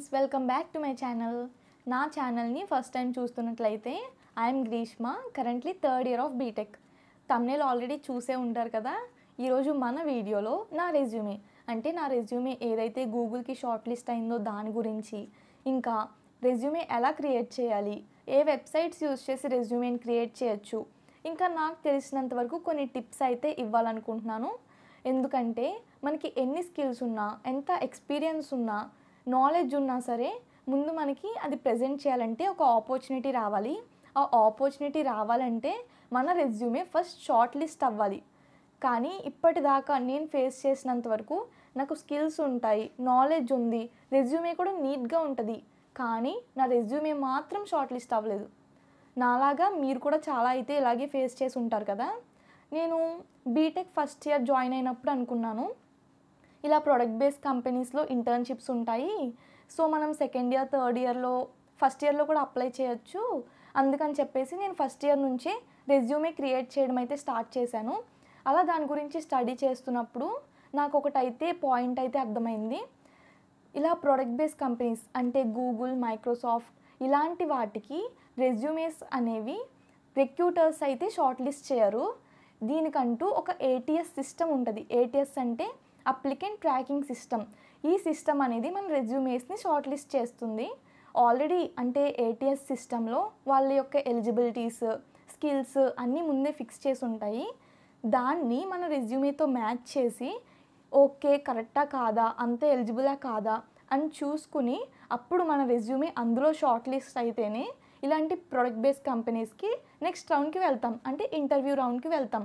friends welcome back to my channel నా ఛానల్ని first time చూస్తున్నట్లయితే I'm Greeshma currently third year of BTech తమ్నేలు already చూసే ఉంటారు కదా ఈరోజు మన వీడియోలో నా రెజ్యూమే అంటే నా రెజ్యూమే ఏదైతే గూగుల్కి షార్ట్ లిస్ట్ అయిందో దాని గురించి ఇంకా రెజ్యూమే ఎలా క్రియేట్ చేయాలి ఏ వెబ్సైట్స్ యూజ్ చేసి రెజ్యూమేని క్రియేట్ చేయొచ్చు ఇంకా నాకు తెలిసినంత వరకు కొన్ని టిప్స్ అయితే ఇవ్వాలనుకుంటున్నాను ఎందుకంటే మనకి ఎన్ని స్కిల్స్ ఉన్నా ఎంత ఎక్స్పీరియన్స్ ఉన్నా నాలెడ్జ్ ఉన్నా సరే ముందు మనకి అది ప్రజెంట్ చేయాలంటే ఒక ఆపర్చునిటీ రావాలి ఆ ఆపర్చునిటీ రావాలంటే మన రెజ్యూమే ఫస్ట్ షార్ట్ లిస్ట్ అవ్వాలి కానీ ఇప్పటిదాకా నేను ఫేస్ చేసినంత వరకు నాకు స్కిల్స్ ఉంటాయి నాలెడ్జ్ ఉంది రెజ్యూమే కూడా నీట్గా ఉంటుంది కానీ నా రెజ్యూమే మాత్రం షార్ట్ లిస్ట్ అవ్వలేదు నాలాగా మీరు కూడా చాలా అయితే ఇలాగే ఫేస్ చేసి ఉంటారు కదా నేను బీటెక్ ఫస్ట్ ఇయర్ జాయిన్ అయినప్పుడు అనుకున్నాను ఇలా ప్రోడక్ట్ బేస్డ్ కంపెనీస్లో ఇంటర్న్షిప్స్ ఉంటాయి సో మనం సెకండ్ ఇయర్ థర్డ్ ఇయర్లో ఫస్ట్ ఇయర్లో కూడా అప్లై చేయొచ్చు అందుకని చెప్పేసి నేను ఫస్ట్ ఇయర్ నుంచే రెజ్యూమే క్రియేట్ చేయడం అయితే స్టార్ట్ చేశాను అలా దాని గురించి స్టడీ చేస్తున్నప్పుడు నాకు ఒకటైతే పాయింట్ అయితే అర్థమైంది ఇలా ప్రోడక్ట్ బేస్డ్ కంపెనీస్ అంటే గూగుల్ మైక్రోసాఫ్ట్ ఇలాంటి వాటికి రెజ్యూమేస్ అనేవి రెక్యూటర్స్ అయితే షార్ట్ లిస్ట్ చేయరు దీనికంటూ ఒక ఏటీఎస్ సిస్టమ్ ఉంటుంది ఏటీఎస్ అంటే అప్లికెంట్ ట్రాకింగ్ సిస్టమ్ ఈ సిస్టమ్ అనేది మన రెజ్యూమేస్ని షార్ట్ లిస్ట్ చేస్తుంది ఆల్రెడీ అంటే ఏటీఎస్ సిస్టంలో వాళ్ళ యొక్క ఎలిజిబిలిటీస్ స్కిల్స్ అన్నీ ముందే ఫిక్స్ చేసి ఉంటాయి దాన్ని మన రెజ్యూమేతో మ్యాచ్ చేసి ఓకే కరెక్టా కాదా అంతే ఎలిజిబులా కాదా అని చూసుకుని అప్పుడు మన రెజ్యూమే అందులో షార్ట్ లిస్ట్ అయితేనే ఇలాంటి ప్రొడక్ట్ బేస్డ్ కంపెనీస్కి నెక్స్ట్ రౌండ్కి వెళ్తాం అంటే ఇంటర్వ్యూ రౌండ్కి వెళ్తాం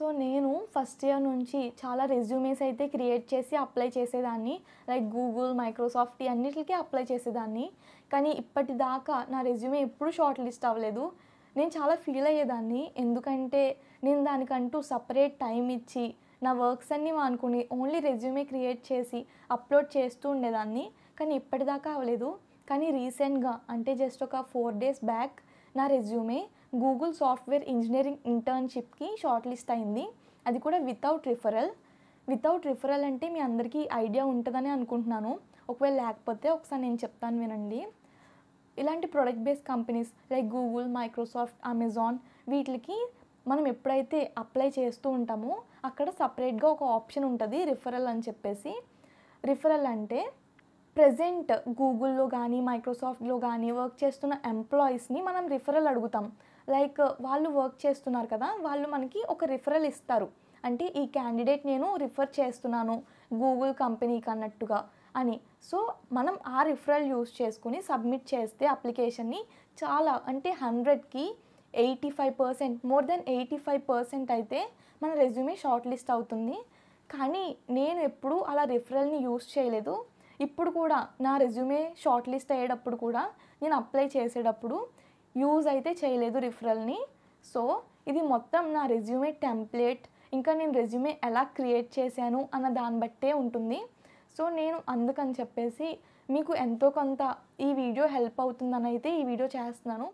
సో నేను ఫస్ట్ ఇయర్ నుంచి చాలా రెజ్యూమేస్ అయితే క్రియేట్ చేసి అప్లై చేసేదాన్ని లైక్ గూగుల్ మైక్రోసాఫ్ట్ అన్నిటికి అప్లై చేసేదాన్ని కానీ ఇప్పటిదాకా నా రెజ్యూమే ఎప్పుడు షార్ట్ లిస్ట్ అవ్వలేదు నేను చాలా ఫీల్ అయ్యేదాన్ని ఎందుకంటే నేను దానికంటూ సపరేట్ టైం ఇచ్చి నా వర్క్స్ అన్నీ అనుకుని ఓన్లీ రెజ్యూమే క్రియేట్ చేసి అప్లోడ్ చేస్తూ ఉండేదాన్ని కానీ ఇప్పటిదాకా అవ్వలేదు కానీ రీసెంట్గా అంటే జస్ట్ ఒక ఫోర్ డేస్ బ్యాక్ నా రెజ్యూమే గూగుల్ సాఫ్ట్వేర్ ఇంజనీరింగ్ ఇంటర్న్షిప్కి షార్ట్ లిస్ట్ అయింది అది కూడా వితౌట్ రిఫరల్ వితౌట్ రిఫరల్ అంటే మీ అందరికీ ఐడియా ఉంటుందని అనుకుంటున్నాను ఒకవేళ లేకపోతే ఒకసారి నేను చెప్తాను వినండి ఇలాంటి product based companies like Google Microsoft Amazon వీటికి మనం ఎప్పుడైతే అప్లై చేస్తూ ఉంటామో అక్కడ సపరేట్గా ఒక ఆప్షన్ ఉంటుంది రిఫరల్ అని చెప్పేసి రిఫరల్ అంటే ప్రజెంట్ గూగుల్లో కానీ మైక్రోసాఫ్ట్లో కానీ వర్క్ చేస్తున్న ఎంప్లాయీస్ని మనం రిఫరల్ అడుగుతాం లైక్ వాళ్ళు వర్క్ చేస్తున్నారు కదా వాళ్ళు మనకి ఒక రిఫరల్ ఇస్తారు అంటే ఈ క్యాండిడేట్ నేను రిఫర్ చేస్తున్నాను గూగుల్ కంపెనీకి అన్నట్టుగా అని సో మనం ఆ రిఫరల్ యూస్ చేసుకుని సబ్మిట్ చేస్తే అప్లికేషన్ని చాలా అంటే హండ్రెడ్కి eighty five percent more than eighty five percent అయితే మన రెజ్యూమే షార్ట్ లిస్ట్ అవుతుంది కానీ నేను ఎప్పుడూ అలా రిఫరల్ని యూస్ చేయలేదు ఇప్పుడు కూడా నా రెజ్యూమే షార్ట్ లిస్ట్ అయ్యేటప్పుడు కూడా నేను అప్లై చేసేటప్పుడు యూజ్ అయితే చేయలేదు రిఫరల్ని సో ఇది మొత్తం నా రెజ్యూమే టెంప్లెట్ ఇంకా నేను రెజ్యూమే ఎలా క్రియేట్ చేశాను అన్న దాన్ని బట్టే ఉంటుంది సో నేను అందుకని చెప్పేసి మీకు ఎంతో కొంత ఈ వీడియో హెల్ప్ అవుతుందని అయితే ఈ వీడియో చేస్తున్నాను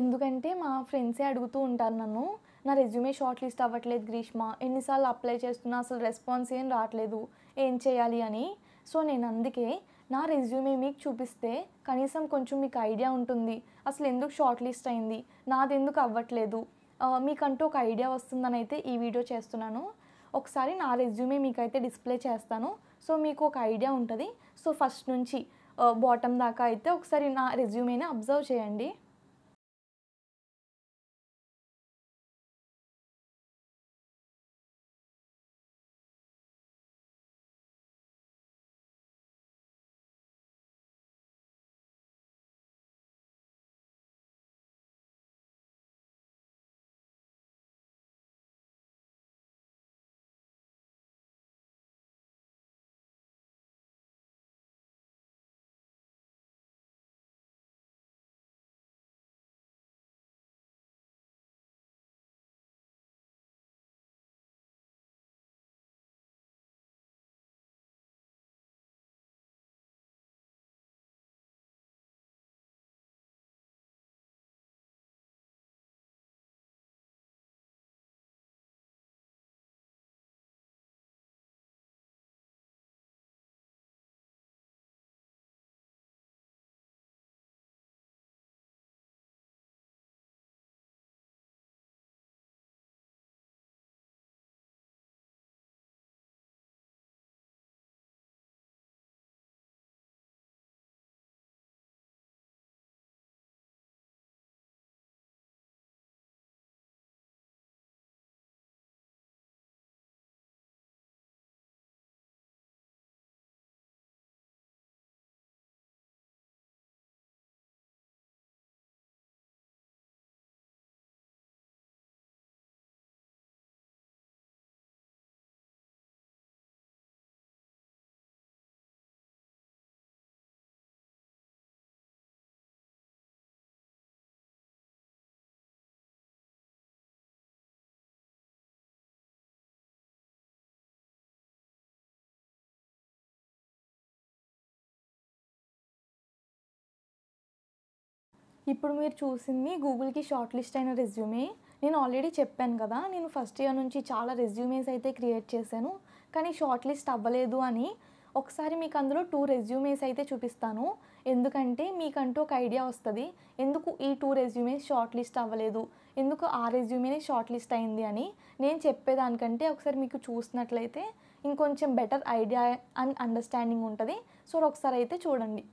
ఎందుకంటే మా ఫ్రెండ్సే అడుగుతూ ఉంటారు నన్ను నా రెజ్యూమే షార్ట్ లిస్ట్ అవ్వట్లేదు గ్రీష్మ ఎన్నిసార్లు అప్లై చేస్తున్నా అసలు రెస్పాన్స్ ఏం రావట్లేదు ఏం చేయాలి అని సో నేను అందుకే నా రెజ్యూమే మీకు చూపిస్తే కనీసం కొంచెం మీకు ఐడియా ఉంటుంది అసలు ఎందుకు షార్ట్ లిస్ట్ అయింది నాది ఎందుకు అవ్వట్లేదు మీకంటూ ఒక ఐడియా వస్తుందని అయితే ఈ వీడియో చేస్తున్నాను ఒకసారి నా రెజ్యూమే మీకైతే డిస్ప్లే చేస్తాను సో మీకు ఒక ఐడియా ఉంటుంది సో ఫస్ట్ నుంచి బాటమ్ దాకా అయితే ఒకసారి నా రెజ్యూమేని అబ్జర్వ్ చేయండి ఇప్పుడు మీరు చూసింది గూగుల్కి షార్ట్ లిస్ట్ అయిన రెజ్యూమే నేను ఆల్రెడీ చెప్పాను కదా నేను ఫస్ట్ ఇయర్ నుంచి చాలా రెజ్యూమేస్ అయితే క్రియేట్ చేశాను కానీ షార్ట్ లిస్ట్ అవ్వలేదు అని ఒకసారి మీకు అందులో టూ రెజ్యూమేస్ అయితే చూపిస్తాను ఎందుకంటే మీకంటూ ఒక ఐడియా వస్తుంది ఎందుకు ఈ టూ రెజ్యూమేస్ షార్ట్ లిస్ట్ అవ్వలేదు ఎందుకు ఆ రెజ్యూమేనే షార్ట్ లిస్ట్ అయింది అని నేను చెప్పేదానికంటే ఒకసారి మీకు చూసినట్లయితే ఇంకొంచెం బెటర్ ఐడియా అండ్ అండర్స్టాండింగ్ ఉంటుంది సో ఒకసారి అయితే చూడండి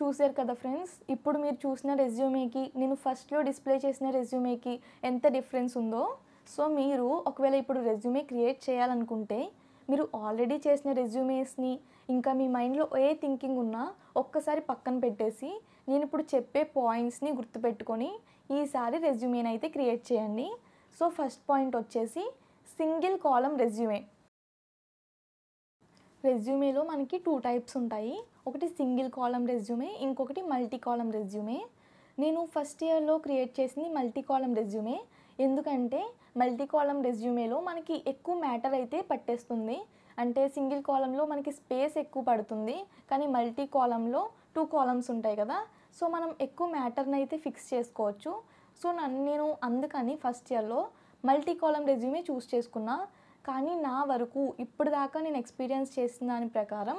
చూశారు కదా ఫ్రెండ్స్ ఇప్పుడు మీరు చూసిన రెజ్యూమేకి నేను ఫస్ట్లో డిస్ప్లే చేసిన రెజ్యూమేకి ఎంత డిఫరెన్స్ ఉందో సో మీరు ఒకవేళ ఇప్పుడు రెజ్యూమే క్రియేట్ చేయాలనుకుంటే మీరు ఆల్రెడీ చేసిన రెజ్యూమేస్ని ఇంకా మీ మైండ్లో ఏ థింకింగ్ ఉన్నా ఒక్కసారి పక్కన పెట్టేసి నేను ఇప్పుడు చెప్పే పాయింట్స్ని గుర్తుపెట్టుకొని ఈసారి రెజ్యూమేనైతే క్రియేట్ చేయండి సో ఫస్ట్ పాయింట్ వచ్చేసి సింగిల్ కాలం రెజ్యూమే రెజ్యూమేలో మనకి టూ టైప్స్ ఉంటాయి ఒకటి సింగిల్ కాలం రెజ్యూమే ఇంకొకటి మల్టీ కాలం రెజ్యూమే నేను ఫస్ట్ ఇయర్లో క్రియేట్ చేసింది మల్టీ కాలం రెజ్యూమే ఎందుకంటే మల్టీ కాలం రెజ్యూమేలో మనకి ఎక్కువ మ్యాటర్ అయితే పట్టేస్తుంది అంటే సింగిల్ కాలంలో మనకి స్పేస్ ఎక్కువ పడుతుంది కానీ మల్టీ కాలంలో టూ కాలమ్స్ ఉంటాయి కదా సో మనం ఎక్కువ మ్యాటర్ని అయితే ఫిక్స్ చేసుకోవచ్చు సో నన్ను నేను అందుకని ఫస్ట్ ఇయర్లో మల్టీ కాలం రెజ్యూమే చూస్ చేసుకున్నా కానీ నా వరకు ఇప్పుడు దాకా నేను ఎక్స్పీరియన్స్ చేసిన దాని ప్రకారం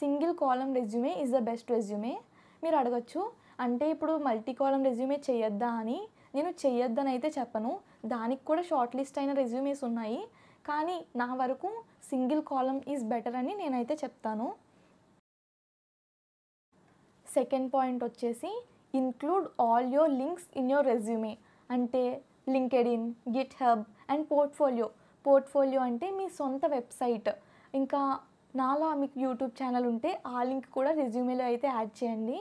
single column resume is the best resume మీరు అడగచ్చు అంటే ఇప్పుడు మల్టీ కాలం రెజ్యూమే చేయొద్దా అని నేను చేయొద్దని అయితే చెప్పను దానికి కూడా షార్ట్ లిస్ట్ అయిన రెజ్యూమేస్ ఉన్నాయి కానీ నా వరకు సింగిల్ కాలం ఈజ్ బెటర్ అని నేనైతే చెప్తాను సెకండ్ పాయింట్ వచ్చేసి include all your links in your resume అంటే LinkedIn GitHub and portfolio portfolio అంటే మీ సొంత వెబ్సైట్ ఇంకా నాలా మీకు యూట్యూబ్ ఛానల్ ఉంటే ఆ లింక్ కూడా రెజ్యూమేలో అయితే యాడ్ చేయండి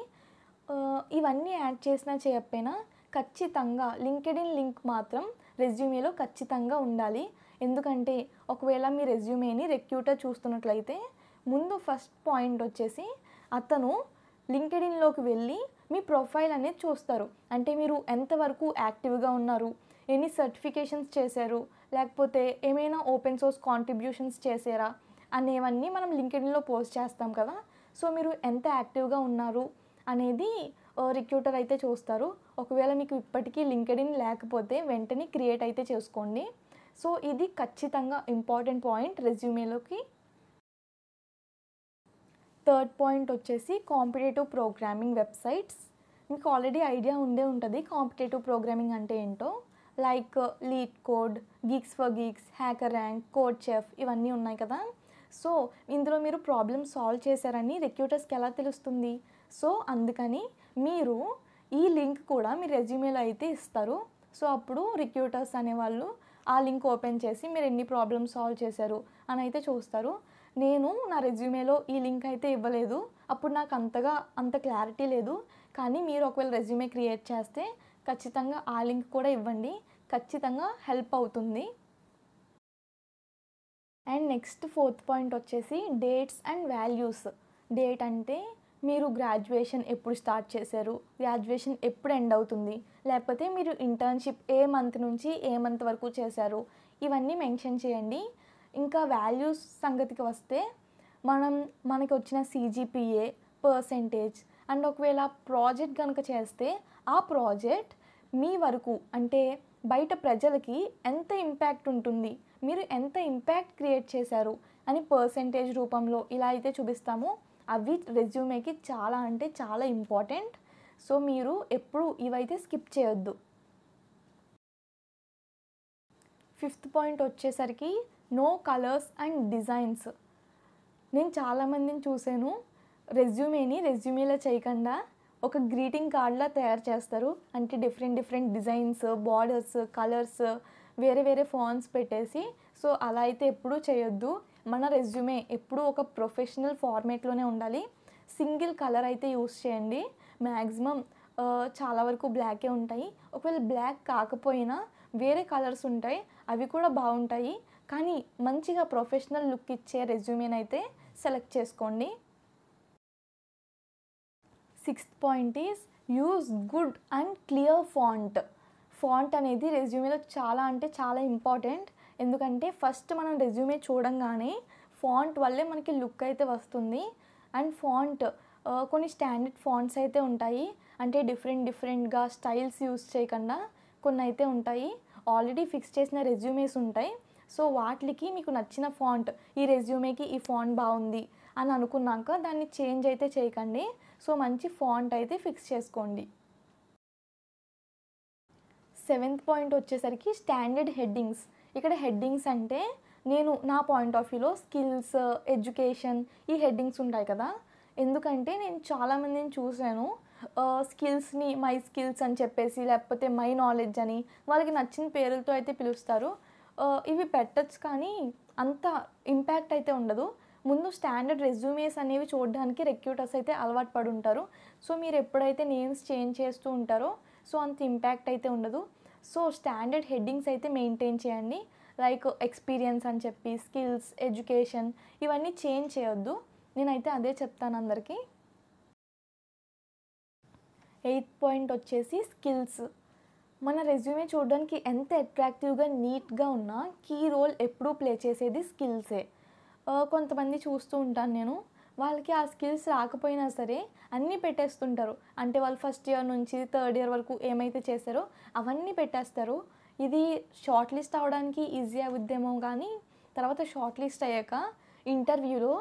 ఇవన్నీ యాడ్ చేసినా చేయకపోయినా ఖచ్చితంగా లింక్డ్ ఇన్ లింక్ మాత్రం రెజ్యూమేలో ఖచ్చితంగా ఉండాలి ఎందుకంటే ఒకవేళ మీ రెజ్యూమేని రెక్యూటర్ చూస్తున్నట్లయితే ముందు ఫస్ట్ పాయింట్ వచ్చేసి అతను లింక్డ్ ఇన్లోకి వెళ్ళి మీ ప్రొఫైల్ అనేది చూస్తారు అంటే మీరు ఎంతవరకు యాక్టివ్గా ఉన్నారు ఎన్ని సర్టిఫికేషన్స్ చేశారు లేకపోతే ఏమైనా ఓపెన్ సోర్స్ కాంట్రిబ్యూషన్స్ చేసారా అనేవన్నీ మనం లింక్డ్లో పోస్ట్ చేస్తాం కదా సో మీరు ఎంత యాక్టివ్గా ఉన్నారు అనేది రిక్రూటర్ అయితే చూస్తారు ఒకవేళ మీకు ఇప్పటికీ లింక్డ్ఇన్ లేకపోతే వెంటనే క్రియేట్ అయితే చేసుకోండి సో ఇది ఖచ్చితంగా ఇంపార్టెంట్ పాయింట్ రెజ్యూమేలోకి థర్డ్ పాయింట్ వచ్చేసి కాంపిటేటివ్ ప్రోగ్రామింగ్ వెబ్సైట్స్ మీకు ఆల్రెడీ ఐడియా ఉండే ఉంటుంది కాంపిటేటివ్ ప్రోగ్రామింగ్ అంటే ఏంటో like LeetCode geeks for geeks HackerRank CodeChef ఇవన్నీ ఉన్నాయి కదా సో ఇందులో మీరు ప్రాబ్లమ్ సాల్వ్ చేశారని రెక్యూటర్స్కి ఎలా తెలుస్తుంది సో అందుకని మీరు ఈ లింక్ కూడా మీ రెజ్యూమేలో అయితే ఇస్తారు సో అప్పుడు రిక్యూటర్స్ అనేవాళ్ళు ఆ లింక్ ఓపెన్ చేసి మీరు ఎన్ని ప్రాబ్లమ్స్ సాల్వ్ చేశారు అని అయితే చూస్తారు నేను నా రెజ్యూమేలో ఈ లింక్ అయితే ఇవ్వలేదు అప్పుడు నాకు అంతగా అంత క్లారిటీ లేదు కానీ మీరు ఒకవేళ రెజ్యూమే క్రియేట్ చేస్తే ఖచ్చితంగా ఆ లింక్ కూడా ఇవ్వండి ఖచ్చితంగా హెల్ప్ అవుతుంది అండ్ నెక్స్ట్ ఫోర్త్ పాయింట్ వచ్చేసి డేట్స్ అండ్ వాల్యూస్ డేట్ అంటే మీరు గ్రాడ్యుయేషన్ ఎప్పుడు స్టార్ట్ చేశారు గ్రాడ్యుయేషన్ ఎప్పుడు ఎండ్ అవుతుంది లేకపోతే మీరు ఇంటర్న్షిప్ ఏ మంత్ నుంచి ఏ మంత్ వరకు చేశారు ఇవన్నీ మెన్షన్ చేయండి ఇంకా వాల్యూస్ సంగతికి వస్తే మనం మనకి వచ్చిన సీజీపీఏ పర్సెంటేజ్ అండ్ ఒకవేళ ప్రాజెక్ట్ కనుక చేస్తే ఆ ప్రాజెక్ట్ మీ వరకు అంటే బయట ప్రజలకి ఎంత ఇంపాక్ట్ ఉంటుంది మీరు ఎంత ఇంపాక్ట్ క్రియేట్ చేశారు అని పర్సంటేజ్ రూపంలో ఇలా అయితే చూపిస్తాము అవి రెజ్యూమేకి చాలా అంటే చాలా ఇంపార్టెంట్ సో మీరు ఎప్పుడు ఇవైతే స్కిప్ చేయొద్దు ఫిఫ్త్ పాయింట్ వచ్చేసరికి నో కలర్స్ అండ్ డిజైన్స్ నేను చాలామందిని చూశాను రెజ్యూమేని రెజ్యూమేలా చేయకుండా ఒక గ్రీటింగ్ కార్డ్లా తయారు చేస్తారు అంటే different different designs borders colours వేరే వేరే ఫాన్స్ పెట్టేసి సో అలా అయితే ఎప్పుడూ చేయొద్దు మన రెజ్యూమే ఎప్పుడూ ఒక ప్రొఫెషనల్ ఫార్మేట్లోనే ఉండాలి సింగిల్ కలర్ అయితే యూస్ చేయండి మ్యాక్సిమం చాలా వరకు బ్లాకే ఉంటాయి ఒకవేళ బ్లాక్ కాకపోయినా వేరే కలర్స్ ఉంటాయి అవి కూడా బాగుంటాయి కానీ మంచిగా ప్రొఫెషనల్ లుక్ ఇచ్చే రెజ్యూమేనైతే సెలెక్ట్ చేసుకోండి sixth point is use good and clear font font అనేది రెజ్యూమేలో చాలా అంటే చాలా ఇంపార్టెంట్ ఎందుకంటే ఫస్ట్ మనం రెజ్యూమే చూడంగానే ఫాంట్ వల్లే మనకి లుక్ అయితే వస్తుంది అండ్ ఫాంట్ కొన్ని స్టాండర్డ్ ఫాంట్స్ అయితే ఉంటాయి అంటే డిఫరెంట్ డిఫరెంట్గా స్టైల్స్ యూస్ చేయకుండా కొన్ని అయితే ఉంటాయి ఆల్రెడీ ఫిక్స్ చేసిన రెజ్యూమేస్ ఉంటాయి సో వాటికి మీకు నచ్చిన ఫాంట్ ఈ రెజ్యూమేకి ఈ ఫాంట్ బాగుంది అని అనుకున్నాక దాన్ని చేంజ్ అయితే చేయకండి సో మంచి ఫాంట్ అయితే ఫిక్స్ చేసుకోండి సెవెంత్ పాయింట్ వచ్చేసరికి స్టాండర్డ్ హెడ్డింగ్స్ ఇక్కడ హెడ్డింగ్స్ అంటే నేను నా పాయింట్ ఆఫ్ వ్యూలో స్కిల్స్ ఎడ్యుకేషన్ ఈ హెడ్డింగ్స్ ఉంటాయి కదా ఎందుకంటే నేను చాలామందిని చూశాను స్కిల్స్ని మై స్కిల్స్ అని చెప్పేసి లేకపోతే మై నాలెడ్జ్ అని వాళ్ళకి నచ్చిన పేర్లతో అయితే పిలుస్తారు ఇవి పెట్టచ్చు కానీ అంత ఇంపాక్ట్ అయితే ఉండదు ముందు స్టాండర్డ్ రెజ్యూమేస్ అనేవి చూడడానికి రెక్యూటర్స్ అయితే అలవాటు పడి ఉంటారు సో మీరు ఎప్పుడైతే నేమ్స్ చేంజ్ చేస్తూ ఉంటారో సో అంత ఇంపాక్ట్ అయితే ఉండదు సో స్టాండర్డ్ హెడ్డింగ్స్ అయితే మెయింటైన్ చేయండి లైక్ ఎక్స్పీరియన్స్ అని చెప్పి స్కిల్స్ ఎడ్యుకేషన్ ఇవన్నీ చేంజ్ చేయొద్దు నేనైతే అదే చెప్తాను అందరికీ ఎయిత్ పాయింట్ వచ్చేసి స్కిల్స్ మన రెజ్యూమే చూడడానికి ఎంత అట్రాక్టివ్గా నీట్గా ఉన్నా కీ రోల్ ఎప్పుడూ ప్లే చేసేది స్కిల్సే కొంతమంది చూస్తూ ఉంటాను నేను వాళ్ళకి ఆ స్కిల్స్ రాకపోయినా సరే అన్నీ పెట్టేస్తుంటారు అంటే వాళ్ళు ఫస్ట్ ఇయర్ నుంచి థర్డ్ ఇయర్ వరకు ఏమైతే చేశారో అవన్నీ పెట్టేస్తారు ఇది షార్ట్ లిస్ట్ అవ్వడానికి ఈజీ అవుద్దేమో కానీ తర్వాత షార్ట్ లిస్ట్ అయ్యాక ఇంటర్వ్యూలో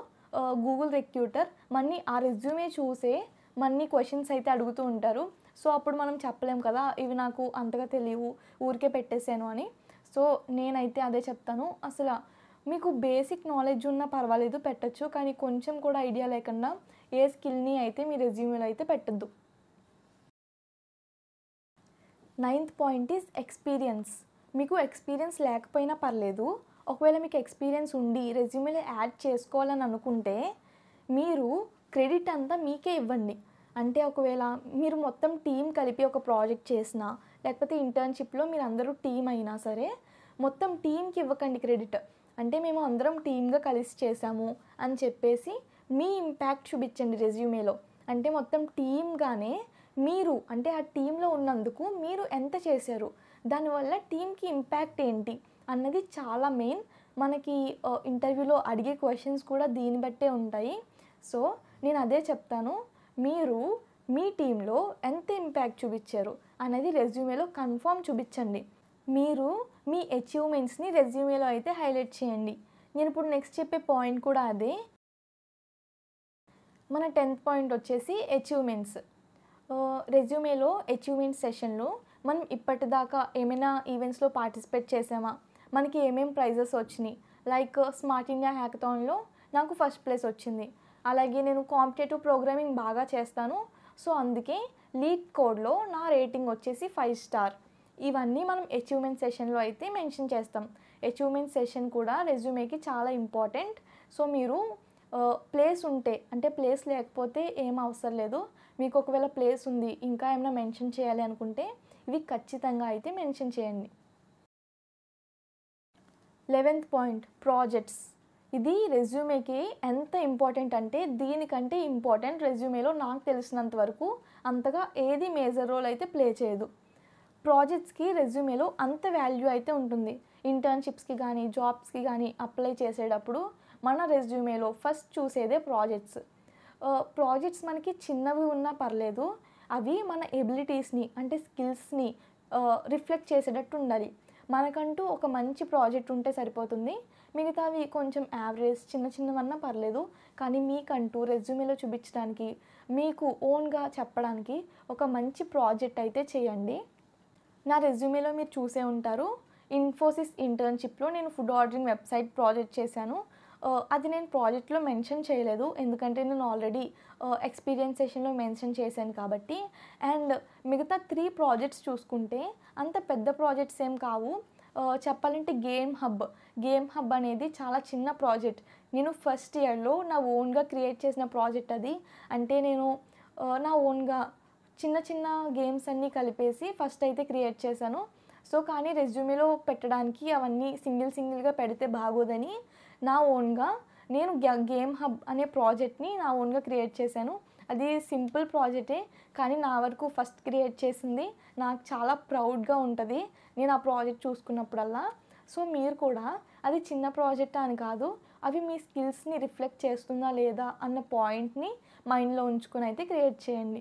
గూగుల్ రిక్రూటర్ మన్ని ఆ రెజ్యూమే చూసే మన్ని క్వశ్చన్స్ అయితే అడుగుతూ ఉంటారు సో అప్పుడు మనం చెప్పలేం కదా ఇవి నాకు అంతగా తెలియవు ఊరికే పెట్టేశాను అని సో నేనైతే అదే చెప్తాను అసలు మీకు బేసిక్ నాలెడ్జ్ ఉన్నా పర్వాలేదు పెట్టచ్చు కానీ కొంచెం కూడా ఐడియా లేకుండా ఏ స్కిల్ని అయితే మీ రెజ్యూమ్లో అయితే పెట్టద్దు నైన్త్ పాయింట్ ఈజ్ ఎక్స్పీరియన్స్ మీకు ఎక్స్పీరియన్స్ లేకపోయినా పర్లేదు ఒకవేళ మీకు ఎక్స్పీరియన్స్ ఉండి రెజ్యూమ్లో యాడ్ చేసుకోవాలని అనుకుంటే మీరు క్రెడిట్ అంతా మీకే ఇవ్వండి అంటే ఒకవేళ మీరు మొత్తం టీం కలిపి ఒక ప్రాజెక్ట్ చేసినా లేకపోతే ఇంటర్న్షిప్లో మీరు అందరూ టీం అయినా సరే మొత్తం టీంకి ఇవ్వకండి క్రెడిట్ అంటే మేము అందరం టీమ్గా కలిసి చేసాము అని చెప్పేసి మీ ఇంపాక్ట్ చూపించండి రెజ్యూమేలో అంటే మొత్తం టీమ్గానే మీరు అంటే ఆ టీంలో ఉన్నందుకు మీరు ఎంత చేశారు దానివల్ల టీంకి ఇంపాక్ట్ ఏంటి అన్నది చాలా మెయిన్ మనకి ఇంటర్వ్యూలో అడిగే క్వశ్చన్స్ కూడా దీన్ని బట్టే ఉంటాయి సో నేను అదే చెప్తాను మీరు మీ టీంలో ఎంత ఇంపాక్ట్ చూపించారు అనేది రెజ్యూమేలో కన్ఫామ్ చూపించండి మీరు మీ అచీవ్మెంట్స్ని రెజ్యూమేలో అయితే హైలైట్ చేయండి నేను ఇప్పుడు నెక్స్ట్ చెప్పే పాయింట్ కూడా అదే మన టెన్త్ పాయింట్ వచ్చేసి అచీవ్మెంట్స్ రెజ్యూమేలో అచీవ్మెంట్ సెషన్లో మనం ఇప్పటిదాకా ఏమైనా ఈవెంట్స్లో పార్టిసిపేట్ చేసామా మనకి ఏమేం ప్రైజెస్ వచ్చినాయి లైక్ స్మార్ట్ ఇండియా హ్యాకథాన్లో నాకు ఫస్ట్ ప్లేస్ వచ్చింది అలాగే నేను కాంపిటేటివ్ ప్రోగ్రామింగ్ బాగా చేస్తాను సో అందుకే లీడ్ కోడ్లో నా రేటింగ్ వచ్చేసి ఫైవ్ స్టార్ ఇవన్నీ మనం అచీవ్మెంట్ సెషన్లో అయితే మెన్షన్ చేస్తాం అచీవ్మెంట్ సెషన్ కూడా రెజ్యూమేకి చాలా ఇంపార్టెంట్ సో మీరు ప్లేస్ ఉంటే అంటే ప్లేస్ లేకపోతే ఏం అవసరం లేదు మీకు ఒకవేళ ప్లేస్ ఉంది ఇంకా ఏమైనా మెన్షన్ చేయాలి అనుకుంటే ఇవి ఖచ్చితంగా అయితే మెన్షన్ చేయండి లెవెన్త్ పాయింట్ ప్రాజెక్ట్స్ ఇది రెజ్యూమేకి ఎంత ఇంపార్టెంట్ అంటే దీనికంటే ఇంపార్టెంట్ రెజ్యూమేలో నాకు తెలిసినంత వరకు అంతగా ఏది మేజర్ రోల్ అయితే ప్లే చేయదు ప్రాజెక్ట్స్కి రెజ్యూమేలో అంత వాల్యూ అయితే ఉంటుంది ఇంటర్న్షిప్స్కి కానీ జాబ్స్కి కానీ అప్లై చేసేటప్పుడు మన రెజ్యూమేలో ఫస్ట్ చూసేదే ప్రాజెక్ట్స్ ప్రాజెక్ట్స్ మనకి చిన్నవి ఉన్నా పర్లేదు అవి మన ఎబిలిటీస్ని అంటే స్కిల్స్ని రిఫ్లెక్ట్ చేసేటట్టు ఉండాలి మనకంటూ ఒక మంచి ప్రాజెక్ట్ ఉంటే సరిపోతుంది మిగతావి కొంచెం యావరేజ్ చిన్న చిన్నవన్నా పర్లేదు కానీ మీకంటూ రెజ్యూమేలో చూపించడానికి మీకు ఓన్గా చెప్పడానికి ఒక మంచి ప్రాజెక్ట్ అయితే చేయండి నా రెజ్యూమేలో మీరు చూసే ఉంటారు ఇన్ఫోసిస్ ఇంటర్న్షిప్లో నేను ఫుడ్ ఆర్డరింగ్ వెబ్సైట్ ప్రాజెక్ట్ చేశాను అది నేను ప్రాజెక్ట్లో మెన్షన్ చేయలేదు ఎందుకంటే నేను ఆల్రెడీ ఎక్స్పీరియన్స్ సెషన్లో మెన్షన్ చేశాను కాబట్టి అండ్ మిగతా త్రీ ప్రాజెక్ట్స్ చూసుకుంటే అంత పెద్ద ప్రాజెక్ట్స్ ఏం కావు చెప్పాలంటే గేమ్ హబ్ గేమ్ హబ్ అనేది చాలా చిన్న ప్రాజెక్ట్ నేను ఫస్ట్ ఇయర్లో నా ఓన్గా క్రియేట్ చేసిన ప్రాజెక్ట్ అది అంటే నేను నా ఓన్గా చిన్న చిన్న గేమ్స్ అన్నీ కలిపేసి ఫస్ట్ అయితే క్రియేట్ చేశాను సో కానీ రెజ్యూమేలో పెట్టడానికి అవన్నీ సింగిల్ సింగిల్గా పెడితే బాగోదని నా ఓన్గా నేను గేమ్ హబ్ అనే ప్రాజెక్ట్ని నా ఓన్గా క్రియేట్ చేశాను అది సింపుల్ ప్రాజెక్టే కానీ నా వరకు ఫస్ట్ క్రియేట్ చేసింది నాకు చాలా ప్రౌడ్గా ఉంటుంది నేను ఆ ప్రాజెక్ట్ చూసుకున్నప్పుడల్లా సో మీరు కూడా అది చిన్న ప్రాజెక్ట్ అని కాదు అవి మీ స్కిల్స్ని రిఫ్లెక్ట్ చేస్తుందా లేదా అన్న పాయింట్ని మైండ్లో ఉంచుకుని అయితే క్రియేట్ చేయండి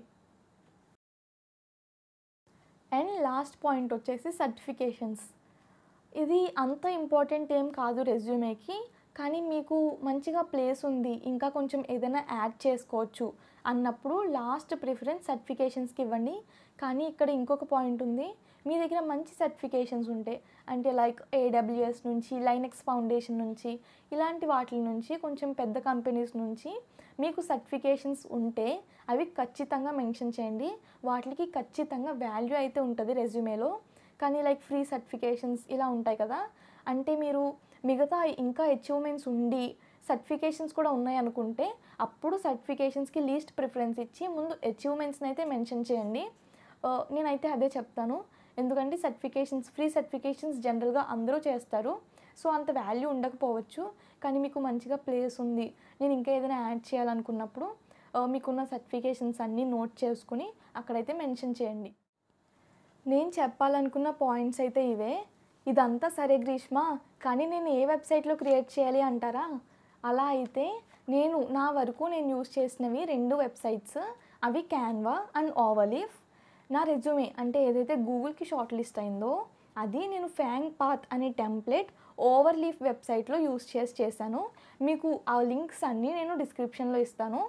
అండ్ లాస్ట్ పాయింట్ వచ్చేసి సర్టిఫికేషన్స్ ఇది అంత ఇంపార్టెంట్ ఏం కాదు రెజ్యూమేకి కానీ మీకు మంచిగా ప్లేస్ ఉంది ఇంకా కొంచెం ఏదైనా యాడ్ చేసుకోవచ్చు అన్నప్పుడు లాస్ట్ ప్రిఫరెన్స్ సర్టిఫికేషన్స్కి ఇవ్వండి కానీ ఇక్కడ ఇంకొక పాయింట్ ఉంది మీ దగ్గర మంచి సర్టిఫికేషన్స్ ఉంటాయి అంటే లైక్ ఏడబ్ల్యూఎస్ నుంచి లైనెక్స్ ఫౌండేషన్ నుంచి ఇలాంటి వాటి నుంచి కొంచెం పెద్ద కంపెనీస్ నుంచి మీకు సర్టిఫికేషన్స్ ఉంటే అవి ఖచ్చితంగా మెన్షన్ చేయండి వాటికి ఖచ్చితంగా వాల్యూ అయితే ఉంటుంది రెజ్యూమేలో కానీ లైక్ ఫ్రీ సర్టిఫికేషన్స్ ఇలా ఉంటాయి కదా అంటే మీరు మిగతా ఇంకా అచీవ్మెంట్స్ ఉండి సర్టిఫికేషన్స్ కూడా ఉన్నాయి అనుకుంటే అప్పుడు సర్టిఫికేషన్స్కి లీస్ట్ ప్రిఫరెన్స్ ఇచ్చి ముందు అచీవ్మెంట్స్ని అయితే మెన్షన్ చేయండి నేనైతే అదే చెప్తాను ఎందుకంటే సర్టిఫికేషన్స్ ఫ్రీ సర్టిఫికేషన్స్ జనరల్గా అందరూ చేస్తారు సో అంత వాల్యూ ఉండకపోవచ్చు కానీ మీకు మంచిగా ప్లేస్ ఉంది నేను ఇంకా ఏదైనా యాడ్ చేయాలనుకున్నప్పుడు మీకున్న సర్టిఫికేషన్స్ అన్నీ నోట్ చేసుకుని అక్కడైతే మెన్షన్ చేయండి నేను చెప్పాలనుకున్న పాయింట్స్ అయితే ఇవే ఇదంతా సరే గ్రీష్మ కానీ నేను ఏ వెబ్సైట్లో క్రియేట్ చేయాలి అంటారా అలా అయితే నేను నా వరకు నేను యూస్ చేసినవి రెండు వెబ్సైట్స్ అవి క్యాన్వా అండ్ ఓవలీఫ్ నా రెజ్యూమే అంటే ఏదైతే గూగుల్కి షార్ట్ లిస్ట్ అయిందో అది నేను ఫ్యాంగ్ పాత్ అనే టెంప్లెట్ ఓవర్ లీఫ్ వెబ్సైట్లో యూస్ చేసి చేశాను మీకు ఆ లింక్స్ అన్నీ నేను డిస్క్రిప్షన్లో ఇస్తాను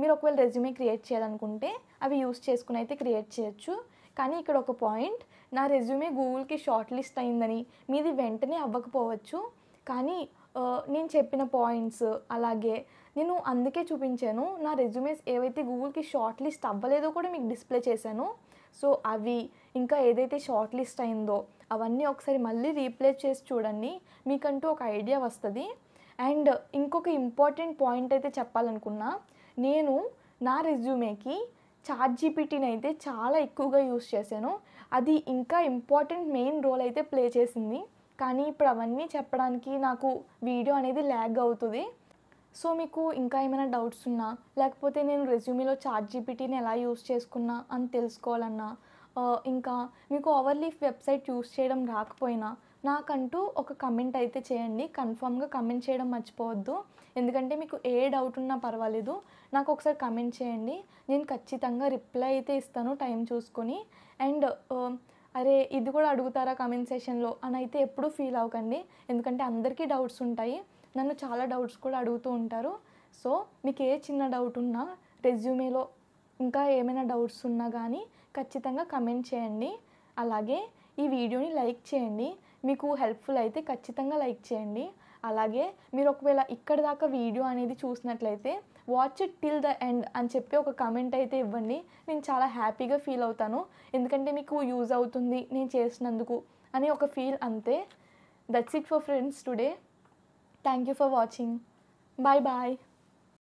మీరు ఒకవేళ రెజ్యూమే క్రియేట్ చేయాలనుకుంటే అవి యూస్ చేసుకుని అయితే క్రియేట్ చేయొచ్చు కానీ ఇక్కడ ఒక పాయింట్ నా రెజ్యూమే గూగుల్కి షార్ట్ లిస్ట్ అయిందని మీది వెంటనే అవ్వకపోవచ్చు కానీ నేను చెప్పిన పాయింట్స్ అలాగే నేను అందుకే చూపించాను నా రెజ్యూమేస్ ఏవైతే గూగుల్కి షార్ట్ లిస్ట్ అవ్వలేదో కూడా మీకు డిస్ప్లే చేశాను సో అవి ఇంకా ఏదైతే షార్ట్ లిస్ట్ అయిందో అవన్నీ ఒకసారి మళ్ళీ రీప్లేస్ చేసి చూడండి మీకంటూ ఒక ఐడియా వస్తుంది అండ్ ఇంకొక ఇంపార్టెంట్ పాయింట్ అయితే చెప్పాలనుకున్నా నేను నా రెజ్యూమేకి చాట్ జీపీటీని అయితే చాలా ఎక్కువగా యూస్ చేశాను అది ఇంకా ఇంపార్టెంట్ మెయిన్ రోల్ అయితే ప్లే చేసింది కానీ ఇప్పుడు అవన్నీ చెప్పడానికి నాకు వీడియో అనేది ల్యాగ్ అవుతుంది సో మీకు ఇంకా ఏమైనా డౌట్స్ ఉన్నా లేకపోతే నేను రెజ్యూమీలో చార్ట్ జీపీటీని ఎలా యూస్ చేసుకున్నా అని తెలుసుకోవాలన్నా ఇంకా మీకు ఓవర్లీఫ్ వెబ్సైట్ యూస్ చేయడం రాకపోయినా నాకంటూ ఒక కమెంట్ అయితే చేయండి కన్ఫామ్గా కమెంట్ చేయడం మర్చిపోవద్దు ఎందుకంటే మీకు ఏ డౌట్ ఉన్నా పర్వాలేదు నాకు ఒకసారి కమెంట్ చేయండి నేను ఖచ్చితంగా రిప్లై అయితే ఇస్తాను టైం చూసుకొని అండ్ అరే ఇది కూడా అడుగుతారా కమెంట్ సెషన్లో అని అయితే ఎప్పుడూ ఫీల్ అవ్వకండి ఎందుకంటే అందరికీ డౌట్స్ ఉంటాయి నన్ను చాలా డౌట్స్ కూడా అడుగుతూ ఉంటారు సో మీకు ఏ చిన్న డౌట్ ఉన్నా రెజ్యూమేలో ఇంకా ఏమైనా డౌట్స్ ఉన్నా కానీ ఖచ్చితంగా కమెంట్ చేయండి అలాగే ఈ వీడియోని లైక్ చేయండి మీకు హెల్ప్ఫుల్ అయితే ఖచ్చితంగా లైక్ చేయండి అలాగే మీరు ఒకవేళ ఇక్కడ దాకా వీడియో అనేది చూసినట్లయితే watch it till the end అని చెప్పి ఒక కమెంట్ అయితే ఇవ్వండి నేను చాలా హ్యాపీగా ఫీల్ అవుతాను ఎందుకంటే మీకు యూజ్ అవుతుంది నేను చేసినందుకు అని ఒక ఫీల్ అంతే that's it for friends today thank you for watching bye bye